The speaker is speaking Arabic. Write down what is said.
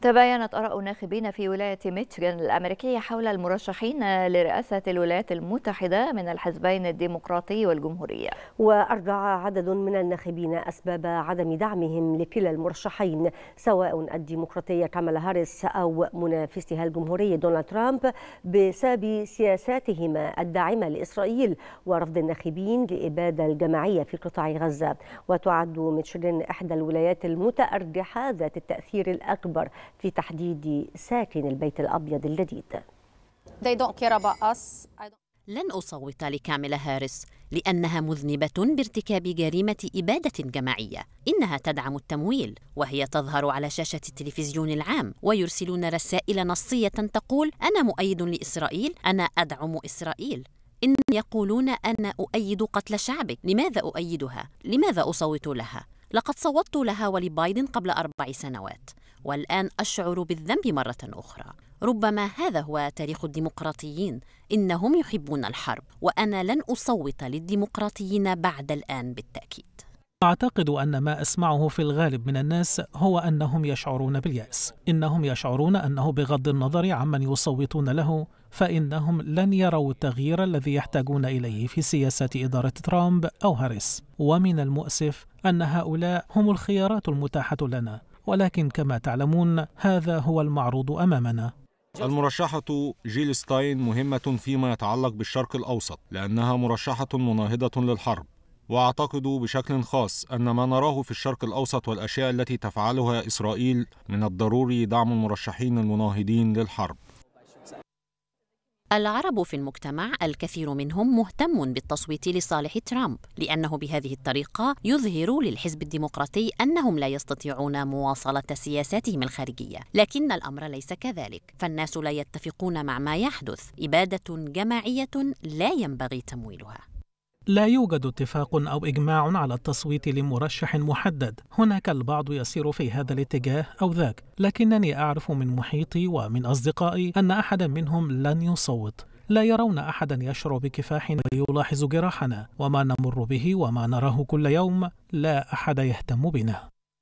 تباينت آراء الناخبين في ولاية ميتشيغان الأمريكية حول المرشحين لرئاسة الولايات المتحدة من الحزبين الديمقراطي والجمهورية وأرجع عدد من الناخبين أسباب عدم دعمهم لكلا المرشحين سواء الديمقراطية كامالا هاريس أو منافسها الجمهوري دونالد ترامب بسبب سياساتهما الداعمة لإسرائيل ورفض الناخبين لإبادة الجماعية في قطاع غزة وتعد ميتشيغان إحدى الولايات المتأرجحة ذات التأثير الأكبر في تحديد ساكن البيت الأبيض الجديد لن أصوت لكاميلا هاريس لأنها مذنبة بارتكاب جريمة إبادة جماعية إنها تدعم التمويل وهي تظهر على شاشة التلفزيون العام ويرسلون رسائل نصية تقول أنا مؤيد لإسرائيل أنا أدعم إسرائيل إن يقولون أنا أؤيد قتل شعبك لماذا أؤيدها؟ لماذا أصوت لها؟ لقد صوتت لها ولبايدن قبل أربع سنوات والان اشعر بالذنب مره اخرى ربما هذا هو تاريخ الديمقراطيين انهم يحبون الحرب وانا لن اصوت للديمقراطيين بعد الان بالتاكيد أعتقد أن ما أسمعه في الغالب من الناس هو أنهم يشعرون باليأس، إنهم يشعرون أنه بغض النظر عمن يصوتون له، فإنهم لن يروا التغيير الذي يحتاجون إليه في سياسة إدارة ترامب أو هاريس، ومن المؤسف أن هؤلاء هم الخيارات المتاحة لنا، ولكن كما تعلمون هذا هو المعروض أمامنا المرشحة جيل ستاين مهمة فيما يتعلق بالشرق الأوسط لأنها مرشحة مناهضة للحرب واعتقد بشكل خاص ان ما نراه في الشرق الاوسط والاشياء التي تفعلها اسرائيل من الضروري دعم المرشحين المناهضين للحرب العرب في المجتمع الكثير منهم مهتم بالتصويت لصالح ترامب لأنه بهذه الطريقة يظهر للحزب الديمقراطي أنهم لا يستطيعون مواصلة سياساتهم الخارجية لكن الأمر ليس كذلك فالناس لا يتفقون مع ما يحدث إبادة جماعية لا ينبغي تمويلها لا يوجد اتفاق أو إجماع على التصويت لمرشح محدد، هناك البعض يسير في هذا الاتجاه أو ذاك، لكنني أعرف من محيطي ومن أصدقائي أن أحدا منهم لن يصوت. لا يرون أحدا يشعر بكفاح ويلاحظ جراحنا، وما نمر به وما نراه كل يوم، لا أحد يهتم بنا.